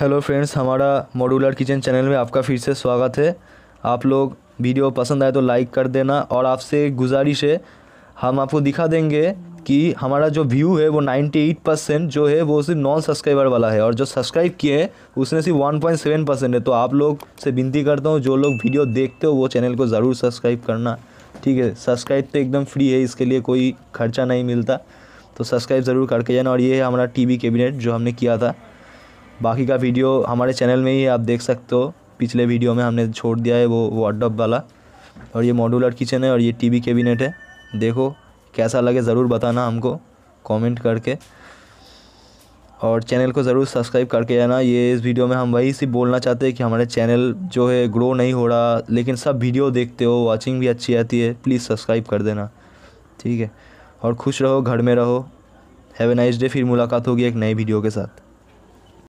hello friends हमारा modular kitchen channel में आपका फिर से स्वागत है आप लोग वीडियो पसंद आए तो लाइक कर देना और आपसे गुजारिश है हम आपको दिखा देंगे कि हमारा जो व्यू है वो 98 परसेंट जो है वो सिर्फ नॉन सब्सक्राइबर वाला है और जो सब्सक्राइब किए हैं उसने सिर्फ 1.7 परसेंट है तो आप लोग से विनती करता हूँ जो लोग वीडियो देखते हो वो चैनल को ज़रूर सब्सक्राइब करना ठीक है सब्सक्राइब तो एकदम फ्री है इसके लिए कोई खर्चा नहीं मिलता तो सब्सक्राइब ज़रूर करके जाना और ये है हमारा टी कैबिनेट जो हमने किया था बाकी का वीडियो हमारे चैनल में ही आप देख सकते हो पिछले वीडियो में हमने छोड़ दिया है वो वाटडॉप वाला और ये मॉड्यूलर किचन है और ये टीवी कैबिनेट है देखो कैसा लगे ज़रूर बताना हमको कमेंट करके और चैनल को ज़रूर सब्सक्राइब करके जाना ये इस वीडियो में हम वही सी बोलना चाहते हैं कि हमारे चैनल जो है ग्रो नहीं हो रहा लेकिन सब वीडियो देखते हो वाचिंग भी अच्छी आती है प्लीज़ सब्सक्राइब कर देना ठीक है और खुश रहो घर में रहो हैव ए नाइस डे फिर मुलाकात होगी एक नए वीडियो के साथ